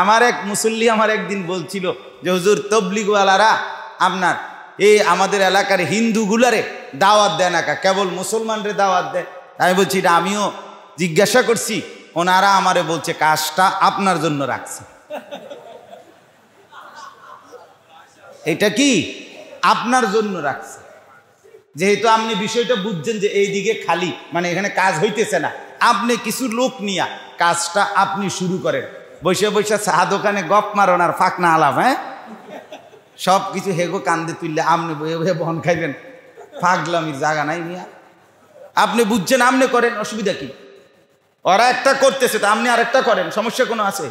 আমার এক মুসল্লি আমার একদিন বলছিল যে হুজুর তবলিগওয়ালারা আপনার এই আমাদের এলাকার হিন্দুগুলারে দাওয়াত দেয় না কেবল মুসলমানরে দাওয়াত দেয় আমি বলছি এটা আমিও জিজ্ঞাসা করছি ওনারা আমারে বলছে কাজটা আপনার জন্য রাখছে এটা কি আপনার জন্য রাখছে যেহেতু আপনি বিষয়টা বুঝছেন যে এই দিকে খালি মানে এখানে কাজ হইতেছে না আপনি কিছু লোক নিয়া কাজটা আপনি শুরু করেন বসে বসে চাহা দোকানে গপ মারন আর না আলাপ হ্যাঁ সব কিছু হেগো কান্দে তুললে আমনে বয়ে বহন খাইবেন ফাঁকলামির জায়গা নাই মিয়া আপনি বুঝছেন আমনে করেন অসুবিধা কি ওরা একটা করতেছে তো আপনি আরেকটা করেন সমস্যা কোনো আছে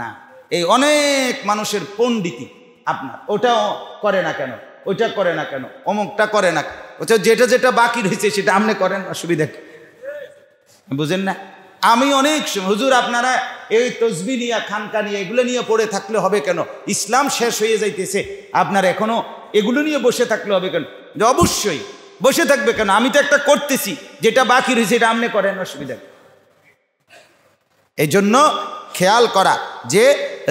না এই অনেক মানুষের পণ্ডিতি আপনার ওটাও করে না কেন ওইটা করে না কেন অমুকটা করে না ওটা যেটা যেটা বাকি রয়েছে সেটা আপনি করেন অসুবিধা কি বুঝেন না আমি অনেক হুজুর আপনারা এই তসবি নিয়ে খানকা নিয়ে এগুলো নিয়ে পড়ে থাকলে হবে কেন ইসলাম শেষ হয়ে যাইতেছে আপনার এখনও এগুলো নিয়ে বসে থাকলে হবে কেন অবশ্যই বসে থাকবে কেন আমি তো একটা করতেছি যেটা বাকি রয়েছে এটা আপনি করেন অসুবিধা এই জন্য খেয়াল করা যে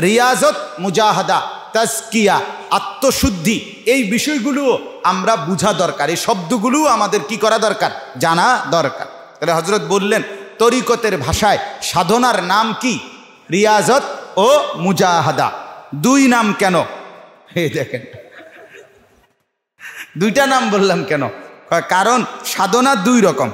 রিয়াজত মুজাহাদা তাজকিয়া আত্মশুদ্ধি এই বিষয়গুলোও আমরা বুঝা দরকার এই শব্দগুলোও আমাদের কি করা দরকার জানা দরকার তাহলে হজরত বললেন তরিকতের ভাষায় সাধনার নাম কি রিয়াজত ও মুজাহাদা দুই নাম কেন এই দেখেন দুইটা নাম বললাম কেন কারণ সাধনা দুই রকম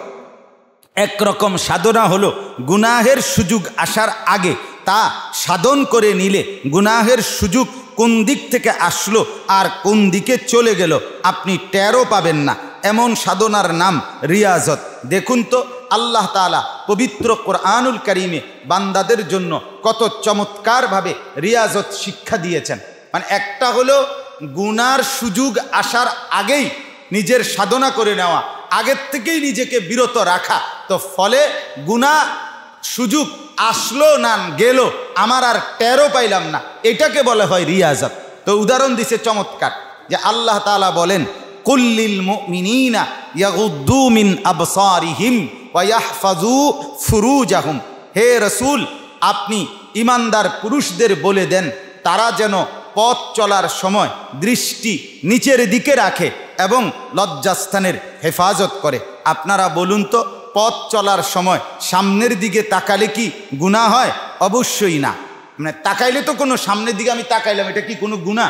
এক রকম সাধনা হলো গুনাহের সুযোগ আসার আগে তা সাধন করে নিলে গুনাহের সুযোগ কোন দিক থেকে আসলো আর কোন দিকে চলে গেল আপনি টেরও পাবেন না এমন সাধনার নাম রিয়াজত দেখুন তো আল্লাহ তালা পবিত্র কোরআনুল করিমে বান্দাদের জন্য কত চমৎকারভাবে রিয়াজত শিক্ষা দিয়েছেন মানে একটা হলো গুনার সুযোগ আসার আগেই নিজের সাধনা করে নেওয়া আগের থেকেই নিজেকে বিরত রাখা তো ফলে গুণা সুযোগ আসলো না গেল আমার আর টেরো পাইলাম না এটাকে বলা হয় রিয়াজত তো উদাহরণ দিছে চমৎকার যে আল্লাহ তালা বলেন কুল্লিল মুমিনিনা ইয়াগুদ্দু মিন আবসারিহিম ওয়াহফাজু ফুরুজাহুম হে রসুল আপনি ইমানদার পুরুষদের বলে দেন তারা যেন পথ চলার সময় দৃষ্টি নিচের দিকে রাখে এবং লজ্জাস্থানের হেফাজত করে আপনারা বলুন তো পথ চলার সময় সামনের দিকে তাকালে কি গুণা হয় অবশ্যই না মানে তাকাইলে তো কোনো সামনের দিকে আমি তাকাইলাম এটা কি কোনো গুণা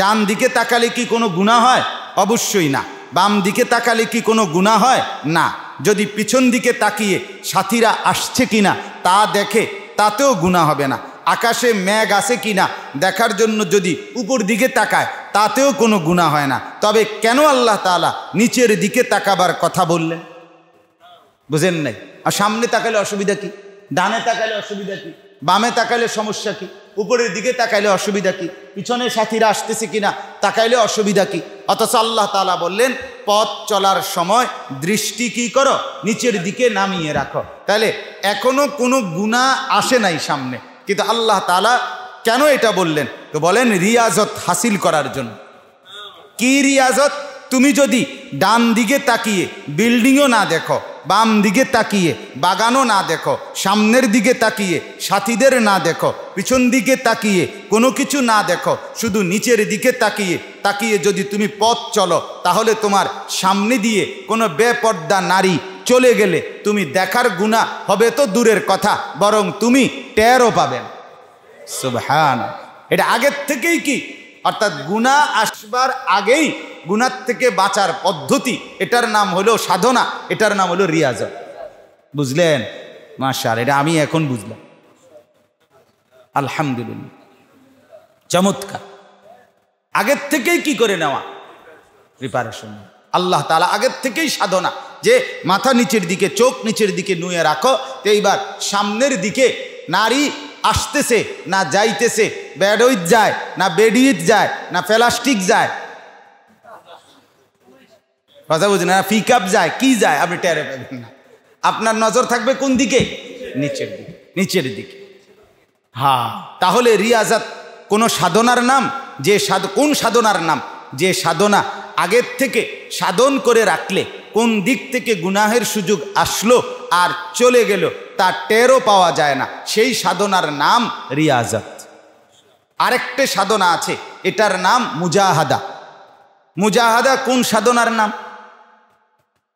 ডান দিকে তাকালে কি কোনো গুণা হয় অবশ্যই না বাম দিকে তাকালে কি কোনো গুণা হয় না যদি পিছন দিকে তাকিয়ে সাথীরা আসছে কিনা তা দেখে তাতেও গুণা হবে না আকাশে ম্যাগ আছে না দেখার জন্য যদি উপর দিকে তাকায় তাতেও কোনো গুণা হয় না তবে কেন আল্লাহ তালা নিচের দিকে তাকাবার কথা বললেন বুঝেন নাই আর সামনে তাকালে অসুবিধা কি ডানে তাকালে অসুবিধা কি বামে তাকালে সমস্যা কী উপরের দিকে তাকাইলে অসুবিধা কি পিছনের সাথীরা আসতেছে কিনা তাকাইলে অসুবিধা কি অথচ আল্লাহ তালা বললেন পথ চলার সময় দৃষ্টি কি করো নিচের দিকে নামিয়ে রাখো তাহলে এখনো কোনো গুণা আসে নাই সামনে কিন্তু আল্লাহ তালা কেন এটা বললেন তো বলেন রিয়াজত হাসিল করার জন্য কি রিয়াজত তুমি যদি ডান দিকে তাকিয়ে বিল্ডিংও না দেখো বাম দিকে তাকিয়ে বাগানও না দেখো সামনের দিকে তাকিয়ে সাথীদের না দেখো পিছন দিকে তাকিয়ে কোনো কিছু না দেখো শুধু নিচের দিকে তাকিয়ে তাকিয়ে যদি তুমি পথ চলো তাহলে তোমার সামনে দিয়ে কোনো বেপর্দা নারী চলে গেলে তুমি দেখার গুণা হবে তো দূরের কথা বরং তুমি টেরও পাবেন সুবহান এটা আগের থেকেই কি অর্থাৎ গুণা আসবার আগেই গুণার থেকে বাঁচার পদ্ধতি এটার নাম হলো সাধনা এটার নাম হলো রিয়াজ বুঝলেন মাসার এটা আমি এখন বুঝলাম আলহামদুলিল্লাহ চমৎকার আগের থেকেই কি করে নেওয়া প্রিপারেশন আল্লাহ তালা আগের থেকেই সাধনা যে মাথা নিচের দিকে চোখ নিচের দিকে নুয়ে রাখো তো এইবার সামনের দিকে নারী আসতেছে না যাইতেছে বেডইট যায় না বেডিট যায় না প্লাস্টিক যায় কথা বুঝেন না পিক আপ যায় কি যায় আপনি টেরে পাবেন না আপনার নজর থাকবে কোন দিকে নিচের দিকে নিচের দিকে হ্যাঁ তাহলে রিয়াজাত কোনো সাধনার নাম যে সাধ কোন সাধনার নাম যে সাধনা আগের থেকে সাধন করে রাখলে কোন দিক থেকে গুনাহের সুযোগ আসলো আর চলে গেল তা টেরও পাওয়া যায় না সেই সাধনার নাম রিয়াজত আরেকটা সাধনা আছে এটার নাম মুজাহাদা মুজাহাদা কোন সাধনার নাম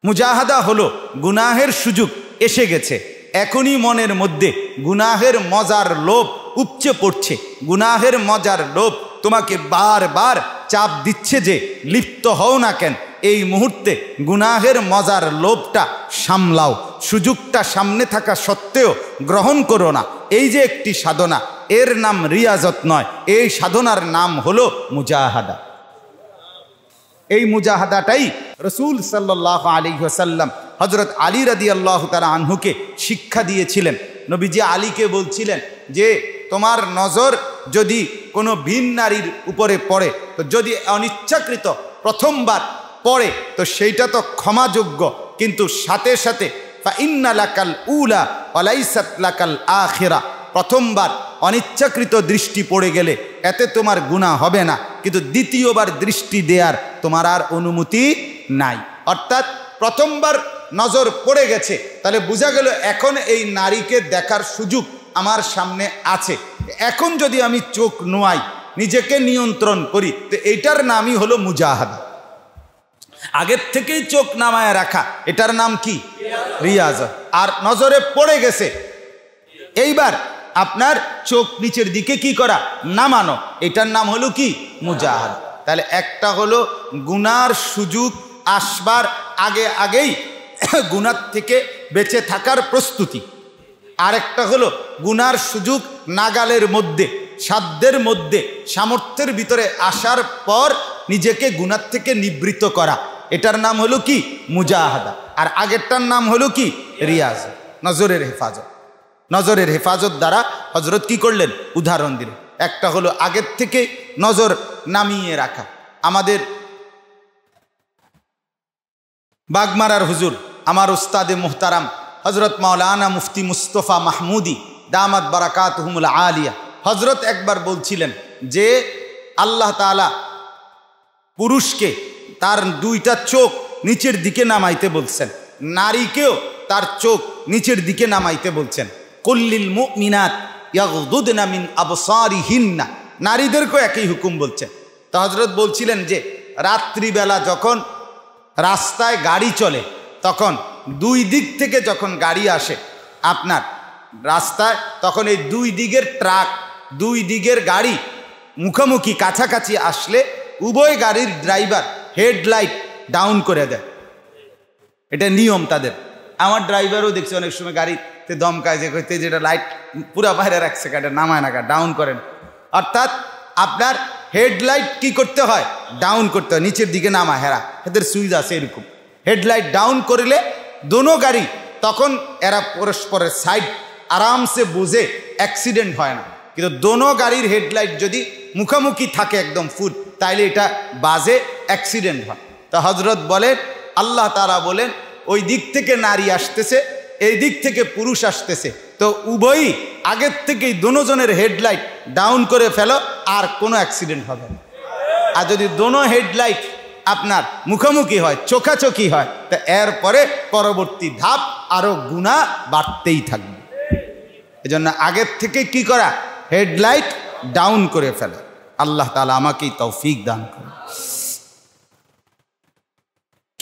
মুজাহাদা হলো গুনাহের সুযোগ এসে গেছে এখনই মনের মধ্যে গুনাহের মজার লোভ উপচে পড়ছে গুনাহের মজার লোভ তোমাকে বারবার চাপ দিচ্ছে যে লিপ্ত হও না কেন এই মুহূর্তে গুনাহের মজার লোভটা সামলাও সুযোগটা সামনে থাকা সত্ত্বেও গ্রহণ করো না এই যে একটি সাধনা এর নাম রিয়াজত নয় এই সাধনার নাম হলো মুজাহাদা এই মুজাহাদাটাই রসুল সাল্লাহ আলী সাল্লাম হজরত আলী রাদি আল্লাহ তারা আনহুকে শিক্ষা দিয়েছিলেন নবীজি আলীকে বলছিলেন যে তোমার নজর যদি কোনো ভিন নারীর উপরে পড়ে তো যদি অনিচ্ছাকৃত প্রথমবার পড়ে তো সেইটা তো ক্ষমাযোগ্য কিন্তু সাথে সাথে লাকাল উলা প্রথমবার অনিচ্ছাকৃত দৃষ্টি পড়ে গেলে এতে তোমার গুণা হবে না কিন্তু দ্বিতীয়বার দৃষ্টি দেয়ার তোমার আর অনুমতি নাই অর্থাৎ প্রথমবার নজর পড়ে গেছে তাহলে বোঝা গেল এখন এই নারীকে দেখার সুযোগ আমার সামনে আছে এখন যদি আমি চোখ নোয়াই নিজেকে নিয়ন্ত্রণ করি তো এইটার নামই হলো মুজাহাদা আগের থেকেই চোখ নামায় রাখা এটার নাম কি রিয়াজ আর নজরে পড়ে গেছে এইবার আপনার চোখ নিচের দিকে কি করা নামানো এটার নাম হলো কি মুজাহাদ তাহলে একটা হলো গুনার সুযোগ আসবার আগে আগেই গুনার থেকে বেঁচে থাকার প্রস্তুতি আরেকটা হলো গুনার সুযোগ নাগালের মধ্যে সাধ্যের মধ্যে সামর্থ্যের ভিতরে আসার পর নিজেকে গুনার থেকে নিবৃত করা এটার নাম হলো কি মুজাহাদা আর আগেরটার নাম হলো কি রিয়াজ নজরের হেফাজত নজরের হেফাজত দ্বারা হজরত কি করলেন উদাহরণ দিল একটা হলো আগের থেকে নজর নামিয়ে রাখা আমাদের বাগমারার হুজুর আমার উস্তাদে মোহতারাম হজরত মাওলানা মুফতি মুস্তফা মাহমুদি দামাত বারাকাত হুমুল আলিয়া হজরত একবার বলছিলেন যে আল্লাহ তালা পুরুষকে তার দুইটা চোখ নিচের দিকে নামাইতে বলছেন নারীকেও তার চোখ নিচের দিকে নামাইতে বলছেন কল্লিল মিনাত মিন আবসারিহিন্না নারীদেরকেও একই হুকুম বলছেন তো হজরত বলছিলেন যে রাত্রিবেলা যখন রাস্তায় গাড়ি চলে তখন দুই দিক থেকে যখন গাড়ি আসে আপনার রাস্তায় তখন এই দুই দিকের ট্রাক দুই দিকের গাড়ি মুখোমুখি কাছাকাছি আসলে উভয় গাড়ির ড্রাইভার হেডলাইট ডাউন করে দেয় এটা নিয়ম তাদের আমার ড্রাইভারও দেখছি অনেক সময় গাড়িতে দমকায় যে করতে যেটা লাইট পুরা বাইরে রাখছে গাড়ি নামায় না ডাউন করেন অর্থাৎ আপনার হেডলাইট কি করতে হয় ডাউন করতে হয় নিচের দিকে নামা হেরা এদের সুইচ আছে এরকম হেডলাইট ডাউন করলে দোনো গাড়ি তখন এরা পরস্পরের সাইড আরামসে বুঝে অ্যাক্সিডেন্ট হয় না কিন্তু দোনো গাড়ির হেডলাইট যদি মুখামুখি থাকে একদম ফুট তাইলে এটা বাজে অ্যাক্সিডেন্ট হয় তা হজরত বলেন আল্লাহ তারা বলেন ওই দিক থেকে নারী আসতেছে এই দিক থেকে পুরুষ আসতেছে তো উভয়ই আগের থেকেই দোনোজনের হেডলাইট ডাউন করে ফেলো আর কোনো অ্যাক্সিডেন্ট হবে না আর যদি দোনো হেডলাইট আপনার মুখোমুখি হয় চোখাচোখি হয় তা এরপরে পরবর্তী ধাপ আরও গুণা বাড়তেই থাকবে এজন্য আগের থেকে কি করা হেডলাইট ডাউন করে ফেলে আল্লাহ তালা আমাকেই তৌফিক দান করে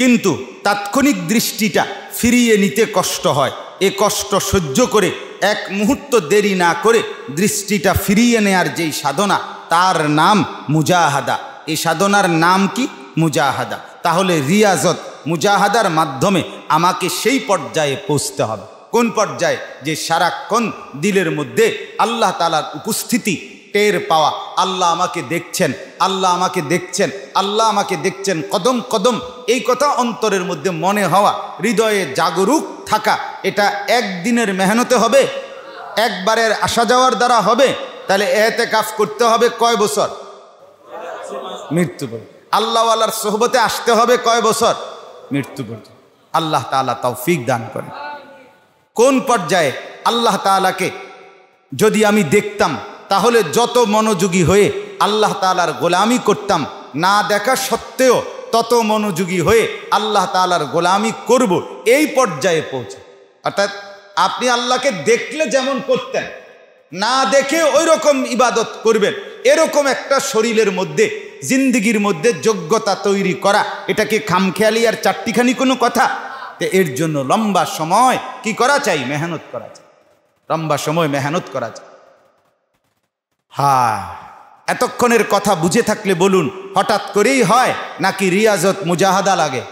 কিন্তু তাৎক্ষণিক দৃষ্টিটা ফিরিয়ে নিতে কষ্ট হয় এ কষ্ট সহ্য করে এক মুহূর্ত দেরি না করে দৃষ্টিটা ফিরিয়ে নেয়ার যেই সাধনা তার নাম মুজাহাদা এই সাধনার নাম কি মুজাহাদা তাহলে রিয়াজত মুজাহাদার মাধ্যমে আমাকে সেই পর্যায়ে পৌঁছতে হবে কোন পর্যায়ে যে সারাক্ষণ দিলের মধ্যে আল্লাহ তালার উপস্থিতি টের পাওয়া আল্লাহ আমাকে দেখছেন আল্লাহ আমাকে দেখছেন আল্লাহ আমাকে দেখছেন কদম কদম এই কথা অন্তরের মধ্যে মনে হওয়া হৃদয়ে জাগরুক থাকা এটা একদিনের মেহনতে হবে একবারের আসা যাওয়ার দ্বারা হবে তাহলে এতে কাজ করতে হবে কয় বছর মৃত্যু আল্লাহওয়ালার সোহবতে আসতে হবে কয় বছর মৃত্যু পর্যন্ত আল্লাহ তাও ফিক দান করেন কোন পর্যায়ে আল্লাহ তালাকে যদি আমি দেখতাম তাহলে যত মনোযোগী হয়ে আল্লাহ তালার গোলামি করতাম না দেখা সত্ত্বেও তত মনোযোগী হয়ে আল্লাহ তালার গোলামি করব এই পর্যায়ে পৌঁছে অর্থাৎ আপনি আল্লাহকে দেখলে যেমন করতেন না দেখে ওই রকম ইবাদত করবেন এরকম একটা শরীরের মধ্যে জিন্দগির মধ্যে যোগ্যতা তৈরি করা এটাকে খামখেয়ালি আর চারটিখানি কোনো কথা তে এর জন্য লম্বা সময় কি করা চাই মেহনত করা চাই লম্বা সময় মেহনত করা চাই হা এতক্ষণের কথা বুঝে থাকলে বলুন হঠাৎ করেই হয় নাকি রিয়াজত মুজাহাদা লাগে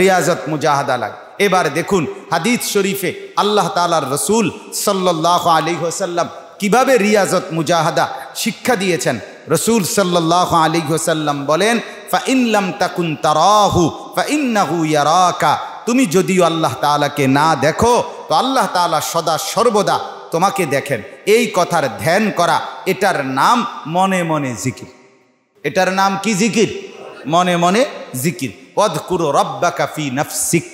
রিয়াজত মুজাহাদা লাগে এবার দেখুন হাদিস শরীফে আল্লাহ তালার রসুল সাল্লাহ আলী হোসাল্লাম কিভাবে রিয়াজত মুজাহাদা শিক্ষা দিয়েছেন রসুল সাল্লাহ আলী হোসাল্লাম বলেন ফাইনলাম তাকুন তারাহু ফাইন্নাহু ইয়ারাকা তুমি যদিও আল্লাহ তালাকে না দেখো তো আল্লাহ তালা সদা সর্বদা তোমাকে দেখেন এই কথার ধ্যান করা এটার নাম মনে মনে জিকির এটার নাম কি জিকির মনে মনে জিকির অধকুরো রব্বা কাফি নফসিক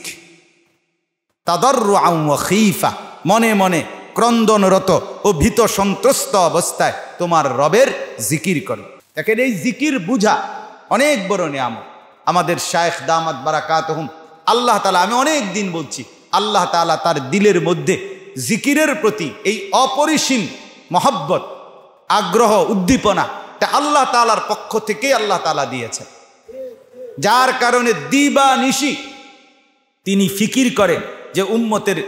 তাদর্রু আউফা মনে মনে ক্রন্দনরত ও ভীত সন্ত্রস্ত অবস্থায় তোমার রবের জিকির করো দেখেন এই জিকির বুঝা অনেক বড় নিয়ামত আমাদের শায়েখ দামাত বারাকাত হুম আল্লাহ তালা আমি অনেক দিন বলছি আল্লাহ তালা তার দিলের মধ্যে জিকিরের প্রতি এই অপরিসীম মহব্বত আগ্রহ উদ্দীপনা তা আল্লাহ তালার পক্ষ থেকেই আল্লাহ তালা দিয়েছেন যার কারণে দিবা নিশি তিনি ফিকির করেন যে উম্মতের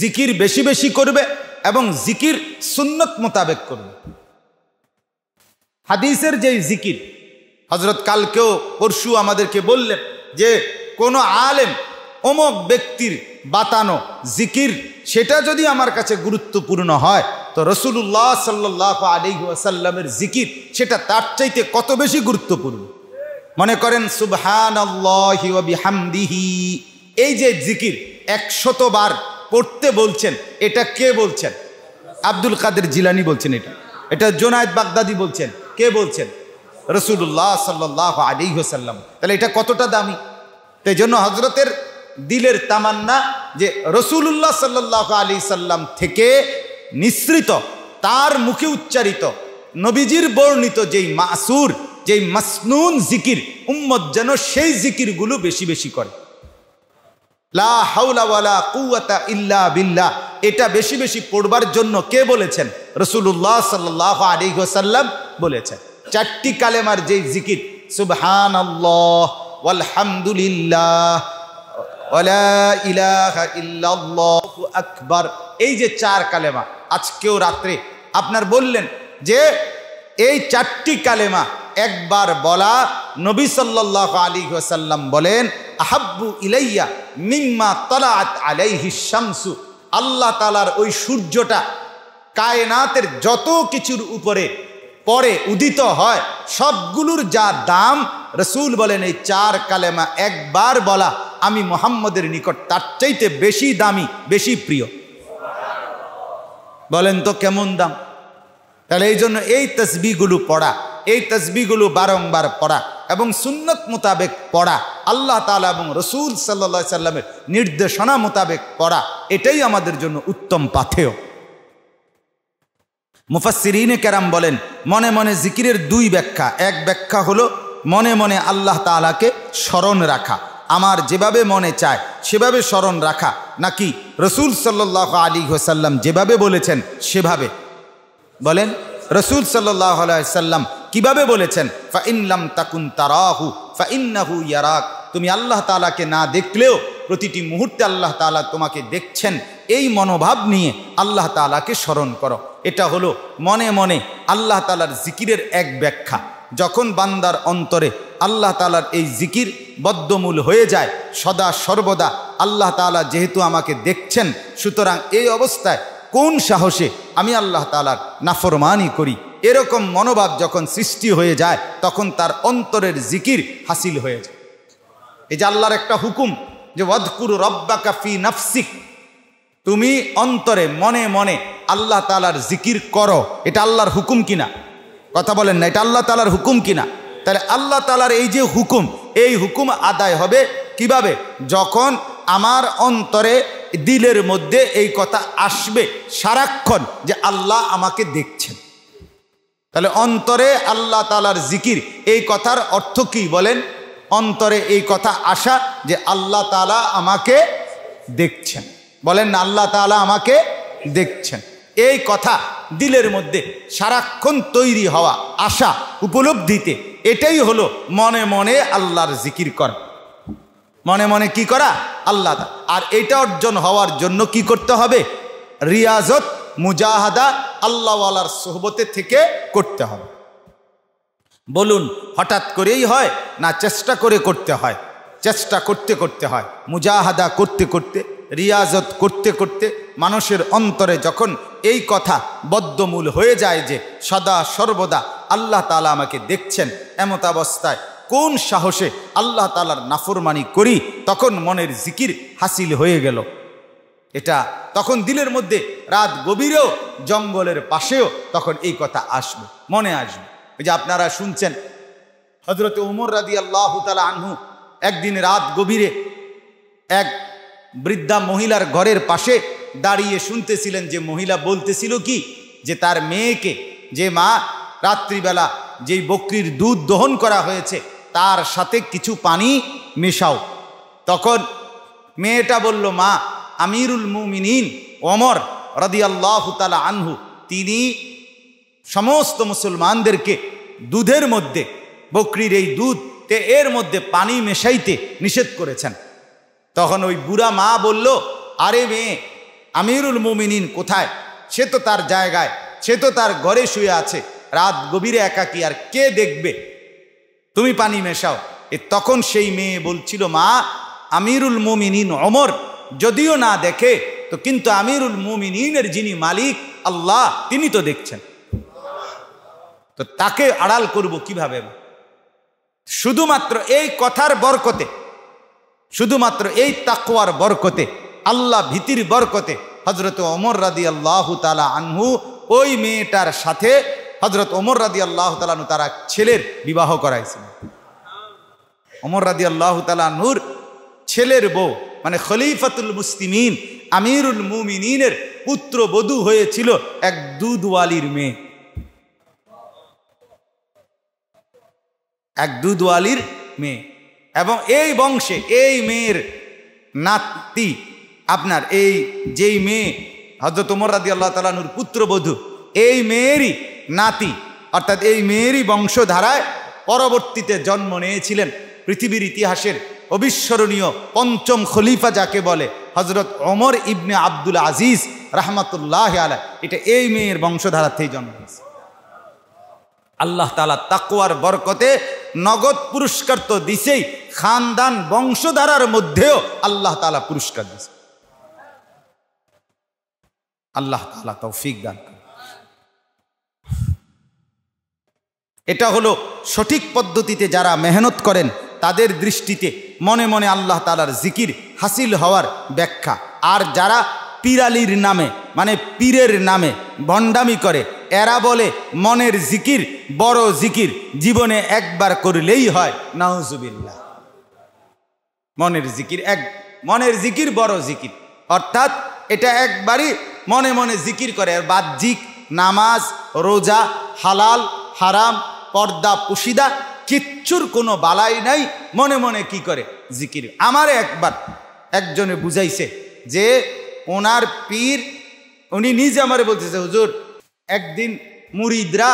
জিকির বেশি বেশি করবে এবং জিকির সুন্নত মোতাবেক করবে হাদিসের যেই জিকির হজরত কালকেও পরশু আমাদেরকে বললেন যে কোনো আলেম অমক ব্যক্তির বাতানো জিকির সেটা যদি আমার কাছে গুরুত্বপূর্ণ হয় তো রসুল্লাহ সাল্লাহ আলিহাসাল্লামের জিকির সেটা তার চাইতে কত বেশি গুরুত্বপূর্ণ মনে করেন সুবহান হামদিহি এই যে জিকির বার পড়তে বলছেন এটা কে বলছেন আব্দুল কাদের জিলানি বলছেন এটা এটা জোনায়দ বাগদাদি বলছেন কে বলছেন রসুল্লাহ সাল্লাহ আলিহাসাল্লাম তাহলে এটা কতটা দামি তাই জন্য হজরতের দিলের তামান্না যে রসুল্লাহ সাল্লাহ আলী সাল্লাম থেকে নিঃসৃত তার মুখে উচ্চারিত নবীজির বর্ণিত যেই মাসুর যেই মাসনুন জিকির উম্মত যেন সেই জিকিরগুলো বেশি বেশি করে লা হাউলাওয়ালা কুয়াতা ইল্লা বিল্লাহ এটা বেশি বেশি পড়বার জন্য কে বলেছেন রসুল্লাহ সাল্লাহ আলী সাল্লাম বলেছেন চারটি কালেমার যেই জিকির সুবহান আল্লাহ আলহামদুলিল্লাহ আকবর এই যে চার কালেমা আজকেও রাত্রে আপনার বললেন যে এই চারটি কালেমা একবার বলা নবী সাল্লাহ আলী সাল্লাম বলেন আহাব্বু ইলাইয়া মিম্মা তলাত আলাইহি শামসু আল্লাহ তালার ওই সূর্যটা কায়নাতের যত কিছুর উপরে পরে উদিত হয় সবগুলোর যা দাম রসুল বলেন এই চার কালেমা একবার বলা আমি মোহাম্মদের নিকট তার চাইতে বেশি দামি বেশি প্রিয় বলেন তো কেমন দাম তাহলে এই জন্য এই তসবিগুলো পড়া এই তসবিগুলো বারংবার পড়া এবং সুন্নত মোতাবেক পড়া আল্লাহ তালা এবং রসুল সাল্লা সাল্লামের নির্দেশনা মোতাবেক পড়া এটাই আমাদের জন্য উত্তম পাথেয় মুফাসিরিনে কেরাম বলেন মনে মনে জিকিরের দুই ব্যাখ্যা এক ব্যাখ্যা হলো মনে মনে আল্লাহ তালাকে স্মরণ রাখা আমার যেভাবে মনে চায় সেভাবে স্মরণ রাখা নাকি রসুল সাল্লাহ আলী হোসাল্লাম যেভাবে বলেছেন সেভাবে বলেন রসুল সাল্লাহ সাল্লাম কিভাবে বলেছেন ফাইনলাম তাকুন তারাহু ফাইন্নাহু ইয়ারাক তুমি আল্লাহ তালাকে না দেখলেও প্রতিটি মুহূর্তে আল্লাহ তালা তোমাকে দেখছেন এই মনোভাব নিয়ে আল্লাহ তালাকে স্মরণ করো এটা হলো মনে মনে আল্লাহ তালার জিকিরের এক ব্যাখ্যা যখন বান্দার অন্তরে আল্লাহ তালার এই জিকির বদ্ধমূল হয়ে যায় সদা সর্বদা আল্লাহ তালা যেহেতু আমাকে দেখছেন সুতরাং এই অবস্থায় কোন সাহসে আমি আল্লাহ তালার নাফরমানি করি এরকম মনোভাব যখন সৃষ্টি হয়ে যায় তখন তার অন্তরের জিকির হাসিল হয়ে যায় এই যে আল্লাহর একটা হুকুম যে ওয়াদকুর রব্বাকা ফি নাফসিক তুমি অন্তরে মনে মনে আল্লাহ তালার জিকির করো এটা আল্লাহর হুকুম কিনা কথা বলেন না এটা আল্লাহ তালার হুকুম কিনা তাহলে আল্লাহ তালার এই যে হুকুম এই হুকুম আদায় হবে কিভাবে যখন আমার অন্তরে দিলের মধ্যে এই কথা আসবে সারাক্ষণ যে আল্লাহ আমাকে দেখছেন তাহলে অন্তরে আল্লাহ তালার জিকির এই কথার অর্থ কি বলেন অন্তরে এই কথা আসা যে আল্লাহ তালা আমাকে দেখছেন বলেন আল্লাহ তালা আমাকে দেখছেন এই কথা দিলের মধ্যে সারাক্ষণ তৈরি হওয়া আশা উপলব্ধিতে এটাই হলো মনে মনে আল্লাহর জিকির করা মনে মনে কি করা আল্লাহ আর এটা অর্জন হওয়ার জন্য কি করতে হবে রিয়াজত মুজাহাদা আল্লাহওয়ালার সোহবতে থেকে করতে হবে বলুন হঠাৎ করেই হয় না চেষ্টা করে করতে হয় চেষ্টা করতে করতে হয় মুজাহাদা করতে করতে রিয়াজত করতে করতে মানুষের অন্তরে যখন এই কথা বদ্ধমূল হয়ে যায় যে সদা সর্বদা আল্লাহ তালা আমাকে দেখছেন এমতাবস্থায় কোন সাহসে আল্লাহ তালার নাফরমানি করি তখন মনের জিকির হাসিল হয়ে গেল এটা তখন দিলের মধ্যে রাত গভীরেও জঙ্গলের পাশেও তখন এই কথা আসবে মনে আসবে ওই যে আপনারা শুনছেন হজরত উমর রাদি আল্লাহ তালা আনহু একদিন রাত গভীরে এক বৃদ্ধা মহিলার ঘরের পাশে দাঁড়িয়ে শুনতেছিলেন যে মহিলা বলতেছিল কি যে তার মেয়েকে যে মা রাত্রিবেলা যেই বকরির দুধ দহন করা হয়েছে তার সাথে কিছু পানি মেশাও তখন মেয়েটা বলল মা আমিরুল মুমিনিন অমর রদিয়াল্লাহতালা আনহু তিনি সমস্ত মুসলমানদেরকে দুধের মধ্যে বকরির এই দুধ তে এর মধ্যে পানি মেশাইতে নিষেধ করেছেন তখন ওই বুড়া মা বলল আরে মেয়ে আমিরুল মোমিনিন কোথায় সে তো তার জায়গায় সে তো তার ঘরে শুয়ে আছে রাত গভীরে একাকি আর কে দেখবে তুমি পানি মেশাও এ তখন সেই মেয়ে বলছিল মা আমিরুল মোমিনিন অমর যদিও না দেখে তো কিন্তু আমিরুল মোমিনিনের যিনি মালিক আল্লাহ তিনি তো দেখছেন তো তাকে আড়াল করব কিভাবে শুধুমাত্র এই কথার বরকতে শুধুমাত্র এই তাকুয়ার বরকতে আল্লাহ ভীতির বরকতে হজরত ওমর রাদি আল্লাহ তালা আনহু ওই মেয়েটার সাথে হজরত ওমর রাদি আল্লাহ তালু তারা ছেলের বিবাহ করাইছিল ওমর রাদি আল্লাহ তালুর ছেলের বউ মানে খলিফাতুল মুস্তিমিন আমিরুল মুমিনের পুত্র বধু হয়েছিল এক দুধওয়ালির মেয়ে এক দুধওয়ালির মেয়ে এবং এই বংশে এই মেয়ের নাতি আপনার এই যেই মেয়ে হজরত উমর রাদি আল্লাহ তালানুর পুত্রবধূ এই মেয়েরই নাতি অর্থাৎ এই মেয়েরই বংশধারায় পরবর্তীতে জন্ম নিয়েছিলেন পৃথিবীর ইতিহাসের অবিস্মরণীয় পঞ্চম খলিফা যাকে বলে হজরত অমর ইবনে আব্দুল আজিজ রাহমাতুল্লাহ আলা এটা এই মেয়ের বংশধারাতেই জন্ম নিয়েছে আল্লাহ তালা তাকুয়ার বরকতে নগদ পুরস্কার তো দিছেই খানদান বংশধারার মধ্যেও আল্লাহ তালা পুরস্কার দিছে আল্লাহ তালা তৌফিক দান এটা হলো সঠিক পদ্ধতিতে যারা মেহনত করেন তাদের দৃষ্টিতে মনে মনে আল্লাহ তালার জিকির হাসিল হওয়ার ব্যাখ্যা আর যারা পিরালির নামে মানে পীরের নামে ভণ্ডামি করে এরা বলে মনের জিকির বড় জিকির জীবনে একবার করলেই হয় নাহজুবিল্লা মনের জিকির এক মনের জিকির বড় জিকির অর্থাৎ এটা একবারই মনে মনে জিকির করে আর বাহ্যিক নামাজ রোজা হালাল হারাম পর্দা পুশিদা কিচ্ছুর কোনো বালাই নাই মনে মনে কি করে জিকির আমারে একবার একজনে বুঝাইছে যে ওনার পীর উনি নিজে আমারে বলতেছে হুজুর একদিন মুরিদরা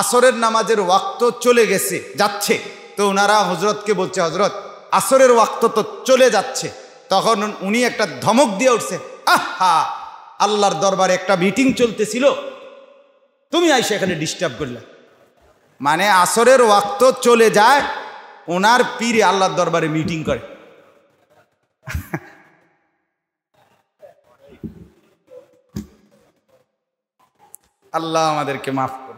আসরের নামাজের ওয়াক্ত চলে গেছে যাচ্ছে তো ওনারা হজরতকে বলছে হজরত আসরের ওয়াক্ত তো চলে যাচ্ছে তখন উনি একটা ধমক দিয়ে উঠছে আহা আল্লাহর দরবারে একটা মিটিং চলতেছিল তুমি আইসে এখানে ডিস্টার্ব করলে মানে আসরের ওয়াক্ত চলে যায় ওনার পীরে আল্লাহর দরবারে মিটিং করে আল্লাহ আমাদেরকে মাফ করে